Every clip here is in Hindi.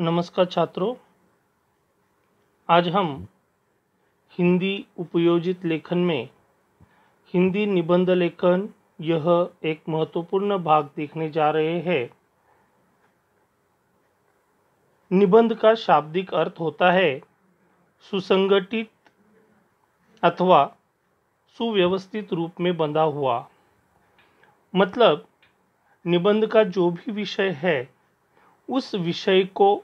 नमस्कार छात्रों आज हम हिंदी उपयोजित लेखन में हिंदी निबंध लेखन यह एक महत्वपूर्ण भाग देखने जा रहे हैं निबंध का शाब्दिक अर्थ होता है सुसंगठित अथवा सुव्यवस्थित रूप में बंधा हुआ मतलब निबंध का जो भी विषय है उस विषय को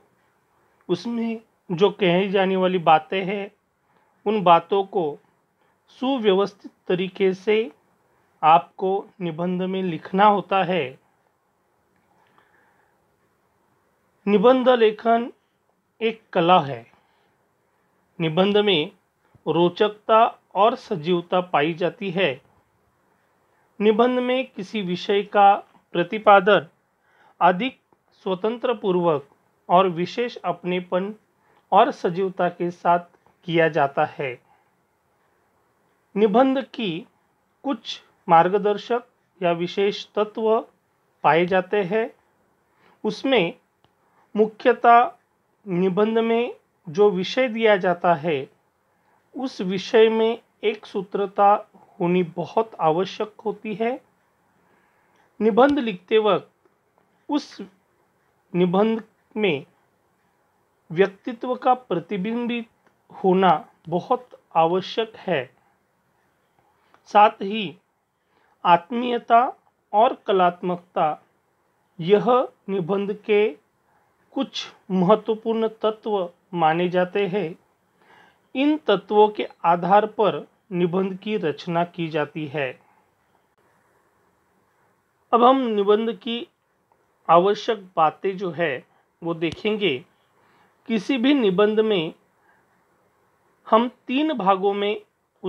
उसमें जो कही जाने वाली बातें हैं उन बातों को सुव्यवस्थित तरीके से आपको निबंध में लिखना होता है निबंध लेखन एक कला है निबंध में रोचकता और सजीवता पाई जाती है निबंध में किसी विषय का प्रतिपादन अधिक स्वतंत्र पूर्वक और विशेष अपनेपन और सजीवता के साथ किया जाता है निबंध की कुछ मार्गदर्शक या विशेष तत्व पाए जाते हैं उसमें मुख्यतः निबंध में जो विषय दिया जाता है उस विषय में एक सूत्रता होनी बहुत आवश्यक होती है निबंध लिखते वक्त उस निबंध में व्यक्तित्व का प्रतिबिंबित होना बहुत आवश्यक है साथ ही आत्मीयता और कलात्मकता यह निबंध के कुछ महत्वपूर्ण तत्व माने जाते हैं इन तत्वों के आधार पर निबंध की रचना की जाती है अब हम निबंध की आवश्यक बातें जो है वो देखेंगे किसी भी निबंध में हम तीन भागों में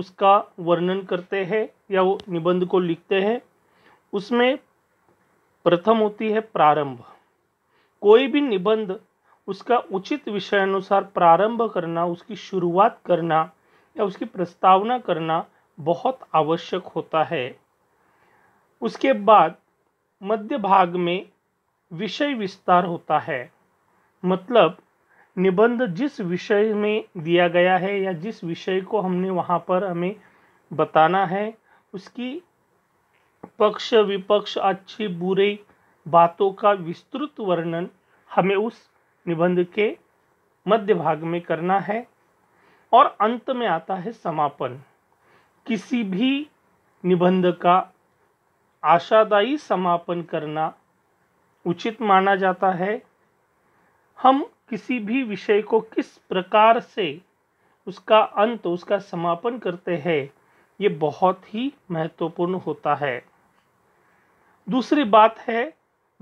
उसका वर्णन करते हैं या वो निबंध को लिखते हैं उसमें प्रथम होती है प्रारंभ कोई भी निबंध उसका उचित विषयानुसार प्रारंभ करना उसकी शुरुआत करना या उसकी प्रस्तावना करना बहुत आवश्यक होता है उसके बाद मध्य भाग में विषय विस्तार होता है मतलब निबंध जिस विषय में दिया गया है या जिस विषय को हमने वहाँ पर हमें बताना है उसकी पक्ष विपक्ष अच्छी बुरे बातों का विस्तृत वर्णन हमें उस निबंध के मध्य भाग में करना है और अंत में आता है समापन किसी भी निबंध का आशादायी समापन करना उचित माना जाता है हम किसी भी विषय को किस प्रकार से उसका अंत उसका समापन करते हैं ये बहुत ही महत्वपूर्ण होता है दूसरी बात है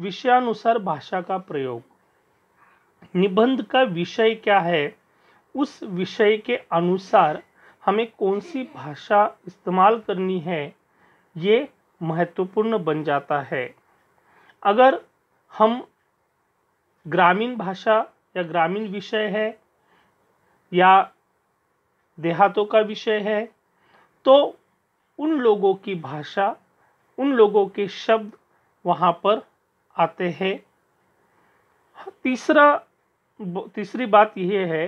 विषयानुसार भाषा का प्रयोग निबंध का विषय क्या है उस विषय के अनुसार हमें कौन सी भाषा इस्तेमाल करनी है ये महत्वपूर्ण बन जाता है अगर हम ग्रामीण भाषा या ग्रामीण विषय है या देहातों का विषय है तो उन लोगों की भाषा उन लोगों के शब्द वहाँ पर आते हैं तीसरा तीसरी बात यह है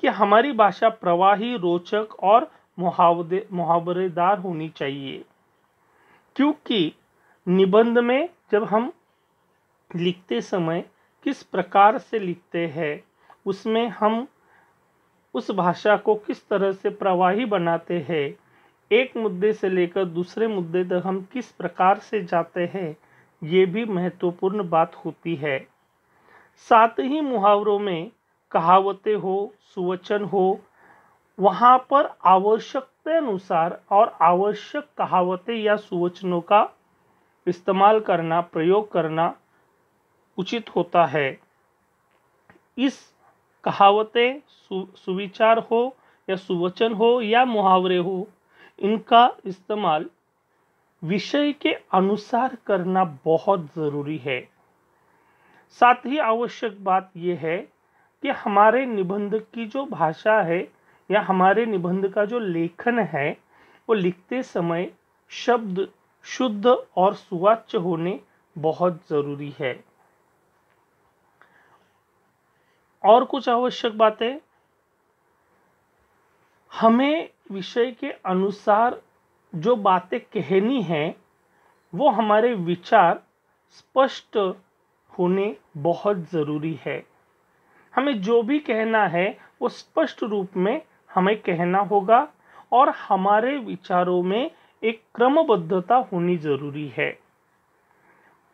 कि हमारी भाषा प्रवाही रोचक और मुहावरे मुहावरेदार होनी चाहिए क्योंकि निबंध में जब हम लिखते समय किस प्रकार से लिखते हैं उसमें हम उस भाषा को किस तरह से प्रवाही बनाते हैं एक मुद्दे से लेकर दूसरे मुद्दे तक हम किस प्रकार से जाते हैं ये भी महत्वपूर्ण बात होती है साथ ही मुहावरों में कहावतें हो सुवचन हो वहाँ पर आवश्यकता अनुसार और आवश्यक कहावतें या सुवचनों का इस्तेमाल करना प्रयोग करना उचित होता है इस कहावतें सु, सुविचार हो या सुवचन हो या मुहावरे हो इनका इस्तेमाल विषय के अनुसार करना बहुत ज़रूरी है साथ ही आवश्यक बात यह है कि हमारे निबंध की जो भाषा है या हमारे निबंध का जो लेखन है वो लिखते समय शब्द शुद्ध और सुवाच्य होने बहुत ज़रूरी है और कुछ आवश्यक बातें हमें विषय के अनुसार जो बातें कहनी हैं वो हमारे विचार स्पष्ट होने बहुत ज़रूरी है हमें जो भी कहना है वो स्पष्ट रूप में हमें कहना होगा और हमारे विचारों में एक क्रमबद्धता होनी ज़रूरी है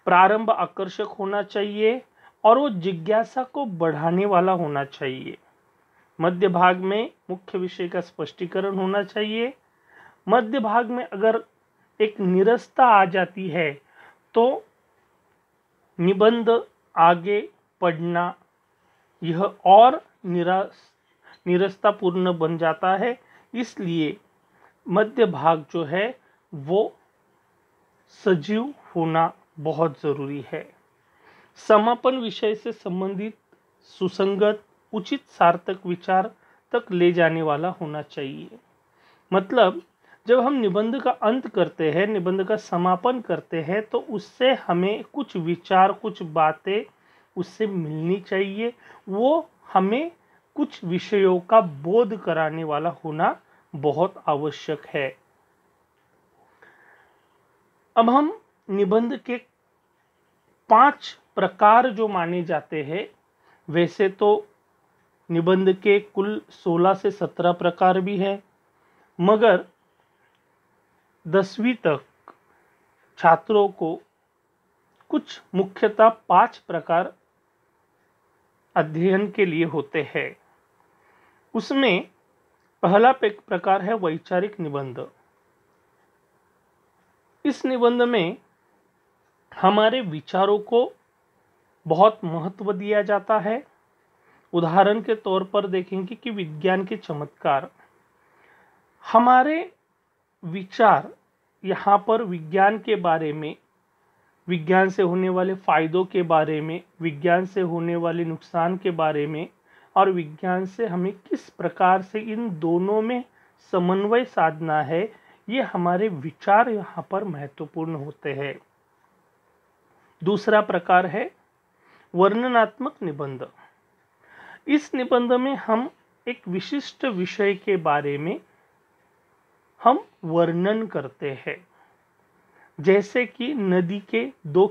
प्रारंभ आकर्षक होना चाहिए और वो जिज्ञासा को बढ़ाने वाला होना चाहिए मध्य भाग में मुख्य विषय का स्पष्टीकरण होना चाहिए मध्य भाग में अगर एक निरस्ता आ जाती है तो निबंध आगे पढ़ना यह और निरस्ता निरस्तापूर्ण बन जाता है इसलिए मध्य भाग जो है वो सजीव होना बहुत ज़रूरी है समापन विषय से संबंधित सुसंगत उचित सार्थक विचार तक ले जाने वाला होना चाहिए मतलब जब हम निबंध का अंत करते हैं निबंध का समापन करते हैं तो उससे हमें कुछ विचार कुछ बातें उससे मिलनी चाहिए वो हमें कुछ विषयों का बोध कराने वाला होना बहुत आवश्यक है अब हम निबंध के पांच प्रकार जो माने जाते हैं वैसे तो निबंध के कुल 16 से 17 प्रकार भी हैं मगर दसवीं तक छात्रों को कुछ मुख्यतः पांच प्रकार अध्ययन के लिए होते हैं उसमें पहला प्रकार है वैचारिक निबंध इस निबंध में हमारे विचारों को बहुत महत्व दिया जाता है उदाहरण के तौर पर देखेंगे कि विज्ञान के चमत्कार हमारे विचार यहाँ पर विज्ञान के बारे में विज्ञान से होने वाले फायदों के बारे में विज्ञान से होने वाले नुकसान के बारे में और विज्ञान से हमें किस प्रकार से इन दोनों में समन्वय साधना है ये हमारे विचार यहाँ पर महत्वपूर्ण होते हैं दूसरा प्रकार है वर्णनात्मक निबंध इस निबंध में हम एक विशिष्ट विषय के बारे में हम वर्णन करते हैं जैसे कि नदी के दो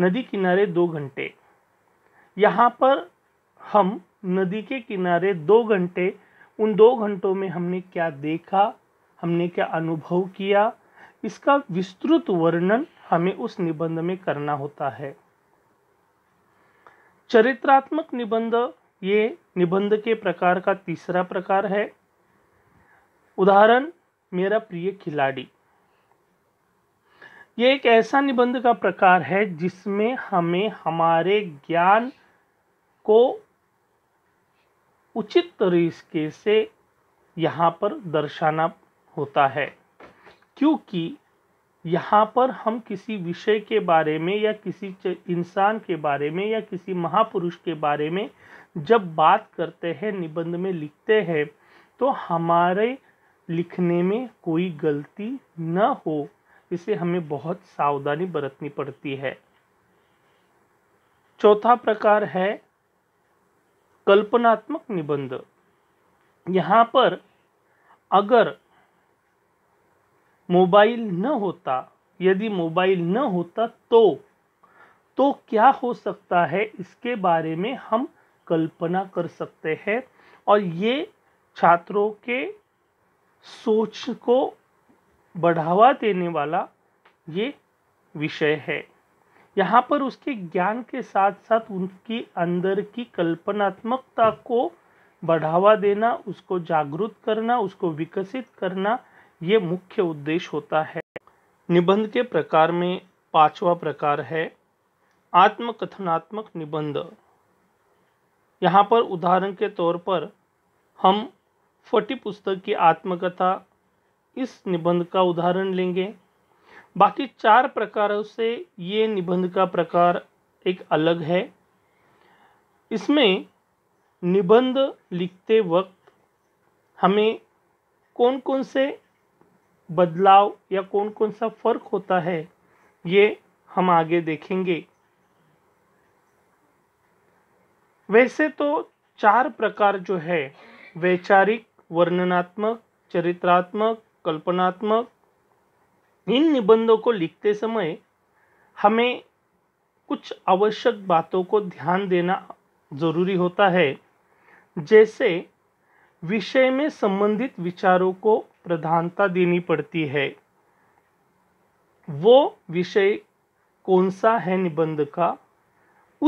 नदी किनारे दो घंटे यहाँ पर हम नदी के किनारे दो घंटे उन दो घंटों में हमने क्या देखा हमने क्या अनुभव किया इसका विस्तृत वर्णन हमें उस निबंध में करना होता है चरित्रात्मक निबंध ये निबंध के प्रकार का तीसरा प्रकार है उदाहरण मेरा प्रिय खिलाड़ी ये एक ऐसा निबंध का प्रकार है जिसमें हमें हमारे ज्ञान को उचित तरीके से यहाँ पर दर्शाना होता है क्योंकि यहाँ पर हम किसी विषय के बारे में या किसी इंसान के बारे में या किसी महापुरुष के बारे में जब बात करते हैं निबंध में लिखते हैं तो हमारे लिखने में कोई गलती न हो इसे हमें बहुत सावधानी बरतनी पड़ती है चौथा प्रकार है कल्पनात्मक निबंध यहाँ पर अगर मोबाइल न होता यदि मोबाइल न होता तो तो क्या हो सकता है इसके बारे में हम कल्पना कर सकते हैं और ये छात्रों के सोच को बढ़ावा देने वाला ये विषय है यहाँ पर उसके ज्ञान के साथ साथ उनकी अंदर की कल्पनात्मकता को बढ़ावा देना उसको जागरूक करना उसको विकसित करना ये मुख्य उद्देश्य होता है निबंध के प्रकार में पांचवा प्रकार है आत्मकथनात्मक निबंध यहाँ पर उदाहरण के तौर पर हम फटी पुस्तक की आत्मकथा इस निबंध का उदाहरण लेंगे बाकी चार प्रकारों से ये निबंध का प्रकार एक अलग है इसमें निबंध लिखते वक्त हमें कौन कौन से बदलाव या कौन कौन सा फ़र्क होता है ये हम आगे देखेंगे वैसे तो चार प्रकार जो है वैचारिक वर्णनात्मक चरित्रात्मक कल्पनात्मक इन निबंधों को लिखते समय हमें कुछ आवश्यक बातों को ध्यान देना जरूरी होता है जैसे विषय में संबंधित विचारों को प्रधानता देनी पड़ती है वो विषय कौन सा है निबंध का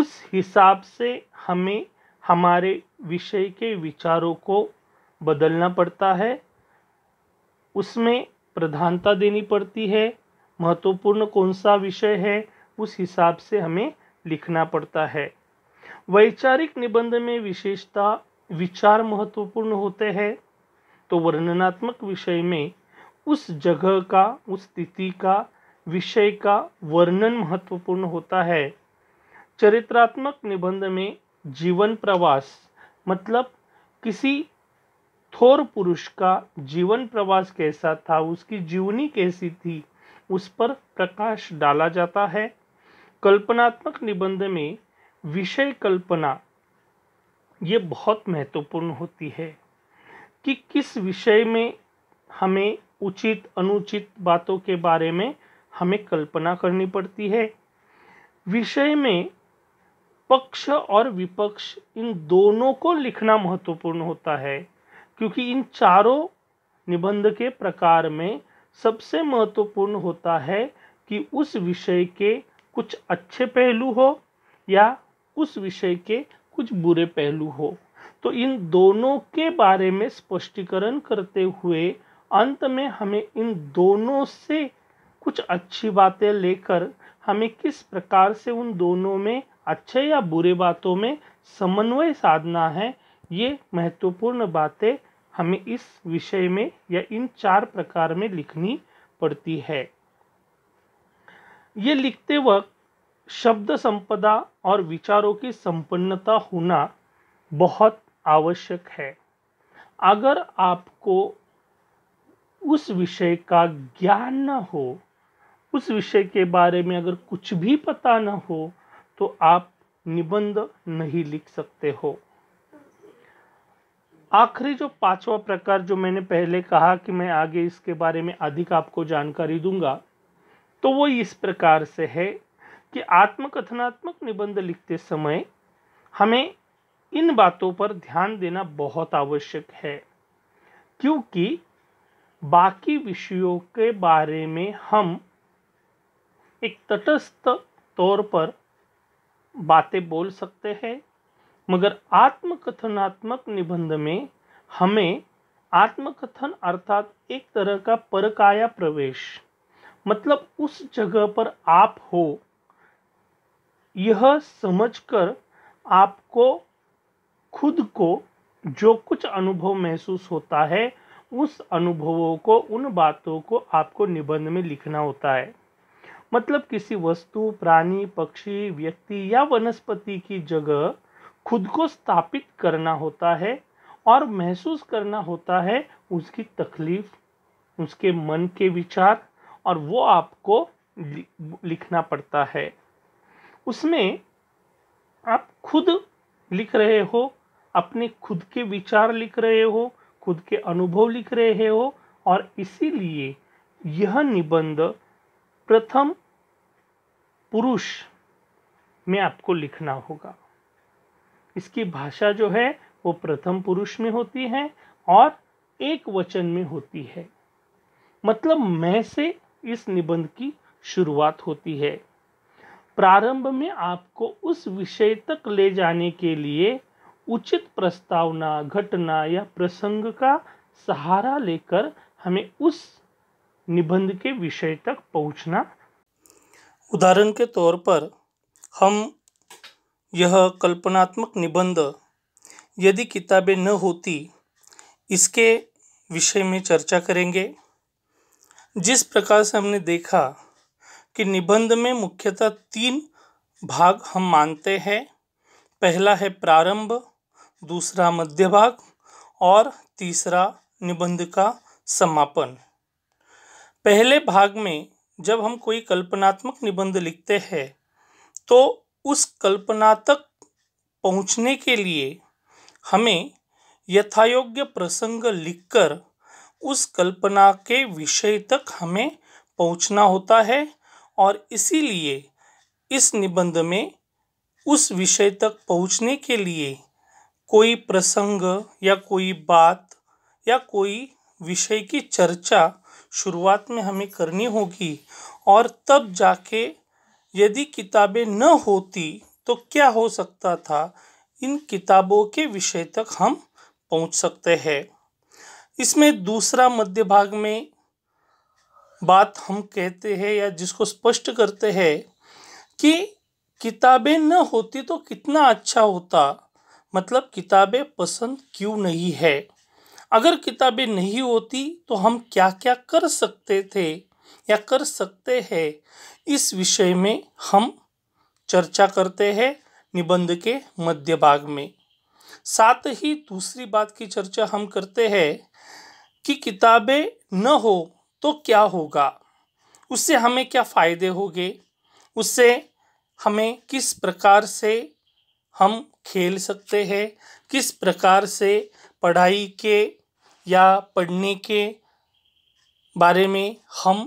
उस हिसाब से हमें हमारे विषय के विचारों को बदलना पड़ता है उसमें प्रधानता देनी पड़ती है महत्वपूर्ण कौन सा विषय है उस हिसाब से हमें लिखना पड़ता है वैचारिक निबंध में विशेषता विचार महत्वपूर्ण होते हैं तो वर्णनात्मक विषय में उस जगह का उस तिथि का विषय का वर्णन महत्वपूर्ण होता है चरित्रात्मक निबंध में जीवन प्रवास मतलब किसी थोर पुरुष का जीवन प्रवास कैसा था उसकी जीवनी कैसी थी उस पर प्रकाश डाला जाता है कल्पनात्मक निबंध में विषय कल्पना ये बहुत महत्वपूर्ण होती है कि किस विषय में हमें उचित अनुचित बातों के बारे में हमें कल्पना करनी पड़ती है विषय में पक्ष और विपक्ष इन दोनों को लिखना महत्वपूर्ण होता है क्योंकि इन चारों निबंध के प्रकार में सबसे महत्वपूर्ण होता है कि उस विषय के कुछ अच्छे पहलू हो या उस विषय के कुछ बुरे पहलू हो तो इन दोनों के बारे में स्पष्टीकरण करते हुए अंत में हमें इन दोनों से कुछ अच्छी बातें लेकर हमें किस प्रकार से उन दोनों में अच्छे या बुरे बातों में समन्वय साधना है ये महत्वपूर्ण बातें हमें इस विषय में या इन चार प्रकार में लिखनी पड़ती है ये लिखते वक्त शब्द संपदा और विचारों की संपन्नता होना बहुत आवश्यक है अगर आपको उस विषय का ज्ञान न हो उस विषय के बारे में अगर कुछ भी पता न हो तो आप निबंध नहीं लिख सकते हो आखिरी जो पांचवा प्रकार जो मैंने पहले कहा कि मैं आगे इसके बारे में अधिक आपको जानकारी दूंगा तो वो इस प्रकार से है कि आत्मकथनात्मक निबंध लिखते समय हमें इन बातों पर ध्यान देना बहुत आवश्यक है क्योंकि बाकी विषयों के बारे में हम एक तटस्थ तौर पर बातें बोल सकते हैं मगर आत्मकथनात्मक निबंध में हमें आत्मकथन अर्थात एक तरह का परकाया प्रवेश मतलब उस जगह पर आप हो यह समझकर आपको खुद को जो कुछ अनुभव महसूस होता है उस अनुभवों को उन बातों को आपको निबंध में लिखना होता है मतलब किसी वस्तु प्राणी पक्षी व्यक्ति या वनस्पति की जगह खुद को स्थापित करना होता है और महसूस करना होता है उसकी तकलीफ उसके मन के विचार और वो आपको लिखना पड़ता है उसमें आप खुद लिख रहे हो अपने खुद के विचार लिख रहे हो खुद के अनुभव लिख रहे हो और इसीलिए यह निबंध प्रथम पुरुष में आपको लिखना होगा इसकी भाषा जो है वो प्रथम पुरुष में होती है और एक वचन में होती है मतलब मैं से इस निबंध की शुरुआत होती है प्रारंभ में आपको उस विषय तक ले जाने के लिए उचित प्रस्तावना घटना या प्रसंग का सहारा लेकर हमें उस निबंध के विषय तक पहुंचना उदाहरण के तौर पर हम यह कल्पनात्मक निबंध यदि किताबें न होती इसके विषय में चर्चा करेंगे जिस प्रकार से हमने देखा कि निबंध में मुख्यतः तीन भाग हम मानते हैं पहला है प्रारंभ दूसरा मध्य भाग और तीसरा निबंध का समापन पहले भाग में जब हम कोई कल्पनात्मक निबंध लिखते हैं तो उस कल्पना तक पहुँचने के लिए हमें यथायोग्य प्रसंग लिखकर उस कल्पना के विषय तक हमें पहुँचना होता है और इसीलिए इस निबंध में उस विषय तक पहुँचने के लिए कोई प्रसंग या कोई बात या कोई विषय की चर्चा शुरुआत में हमें करनी होगी और तब जाके यदि किताबें न होती तो क्या हो सकता था इन किताबों के विषय तक हम पहुंच सकते हैं इसमें दूसरा मध्य भाग में बात हम कहते हैं या जिसको स्पष्ट करते हैं कि किताबें न होती तो कितना अच्छा होता मतलब किताबें पसंद क्यों नहीं है अगर किताबें नहीं होती तो हम क्या क्या कर सकते थे या कर सकते हैं इस विषय में हम चर्चा करते हैं निबंध के मध्य भाग में साथ ही दूसरी बात की चर्चा हम करते हैं कि किताबें न हो तो क्या होगा उससे हमें क्या फ़ायदे होंगे उससे हमें किस प्रकार से हम खेल सकते हैं किस प्रकार से पढ़ाई के या पढ़ने के बारे में हम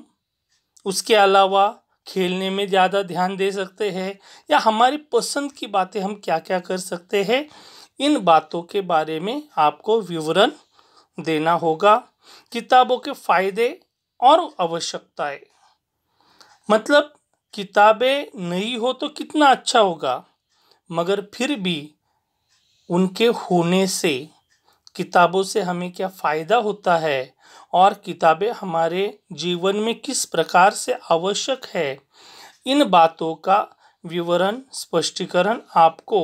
उसके अलावा खेलने में ज़्यादा ध्यान दे सकते हैं या हमारी पसंद की बातें हम क्या क्या कर सकते हैं इन बातों के बारे में आपको विवरण देना होगा किताबों के फायदे और आवश्यकताएं मतलब किताबें नहीं हो तो कितना अच्छा होगा मगर फिर भी उनके होने से किताबों से हमें क्या फ़ायदा होता है और किताबें हमारे जीवन में किस प्रकार से आवश्यक है इन बातों का विवरण स्पष्टीकरण आपको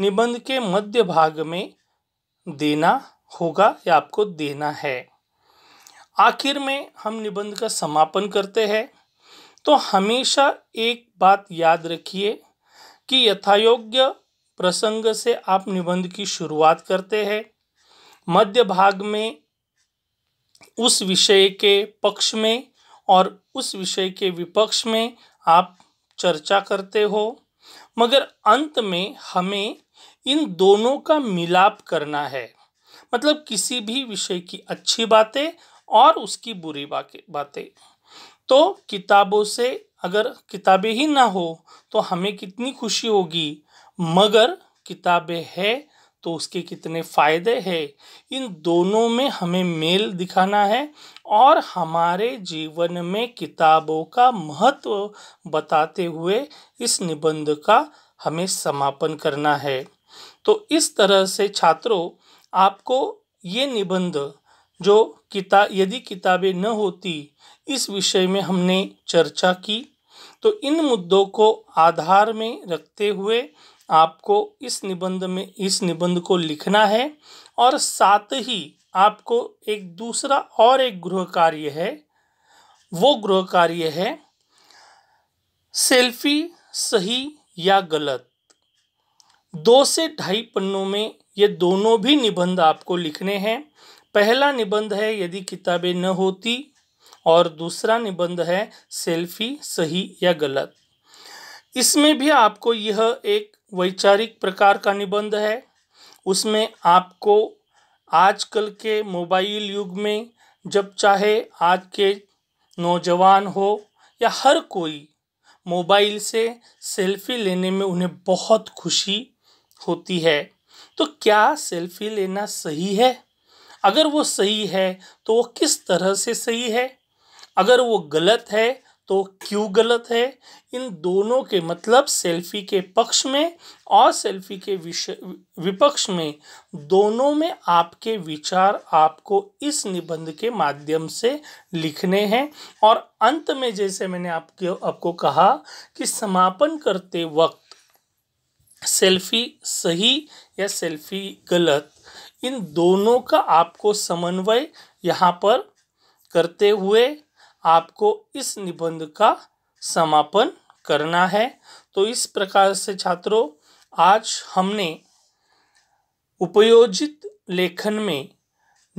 निबंध के मध्य भाग में देना होगा या आपको देना है आखिर में हम निबंध का समापन करते हैं तो हमेशा एक बात याद रखिए कि यथायोग्य प्रसंग से आप निबंध की शुरुआत करते हैं मध्य भाग में उस विषय के पक्ष में और उस विषय के विपक्ष में आप चर्चा करते हो मगर अंत में हमें इन दोनों का मिलाप करना है मतलब किसी भी विषय की अच्छी बातें और उसकी बुरी बातें तो किताबों से अगर किताबें ही ना हो तो हमें कितनी खुशी होगी मगर किताबें है तो उसके कितने फ़ायदे हैं इन दोनों में हमें मेल दिखाना है और हमारे जीवन में किताबों का महत्व बताते हुए इस निबंध का हमें समापन करना है तो इस तरह से छात्रों आपको ये निबंध जो किता यदि किताबें न होती इस विषय में हमने चर्चा की तो इन मुद्दों को आधार में रखते हुए आपको इस निबंध में इस निबंध को लिखना है और साथ ही आपको एक दूसरा और एक गृह कार्य है वो गृह कार्य है सेल्फी सही या गलत दो से ढाई पन्नों में ये दोनों भी निबंध आपको लिखने हैं पहला निबंध है यदि किताबें न होती और दूसरा निबंध है सेल्फी सही या गलत इसमें भी आपको यह एक वैचारिक प्रकार का निबंध है उसमें आपको आजकल के मोबाइल युग में जब चाहे आज के नौजवान हो या हर कोई मोबाइल से सेल्फी लेने में उन्हें बहुत खुशी होती है तो क्या सेल्फी लेना सही है अगर वो सही है तो वो किस तरह से सही है अगर वो गलत है तो क्यों गलत है इन दोनों के मतलब सेल्फी के पक्ष में और सेल्फी के विषय विपक्ष में दोनों में आपके विचार आपको इस निबंध के माध्यम से लिखने हैं और अंत में जैसे मैंने आपके आपको कहा कि समापन करते वक्त सेल्फी सही या सेल्फी गलत इन दोनों का आपको समन्वय यहाँ पर करते हुए आपको इस निबंध का समापन करना है तो इस प्रकार से छात्रों आज हमने उपयोजित लेखन में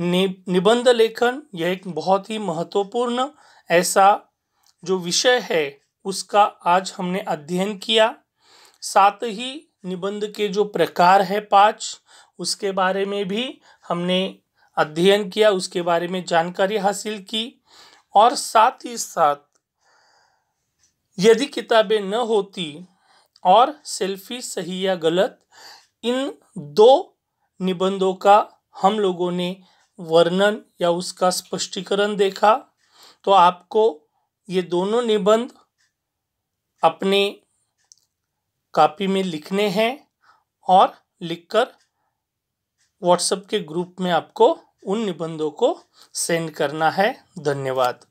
निबंध लेखन यह एक बहुत ही महत्वपूर्ण ऐसा जो विषय है उसका आज हमने अध्ययन किया साथ ही निबंध के जो प्रकार है पाँच उसके बारे में भी हमने अध्ययन किया उसके बारे में जानकारी हासिल की और साथ ही साथ यदि किताबें न होती और सेल्फी सही या गलत इन दो निबंधों का हम लोगों ने वर्णन या उसका स्पष्टीकरण देखा तो आपको ये दोनों निबंध अपने कापी में लिखने हैं और लिखकर व्हाट्सएप के ग्रुप में आपको उन निबंधों को सेंड करना है धन्यवाद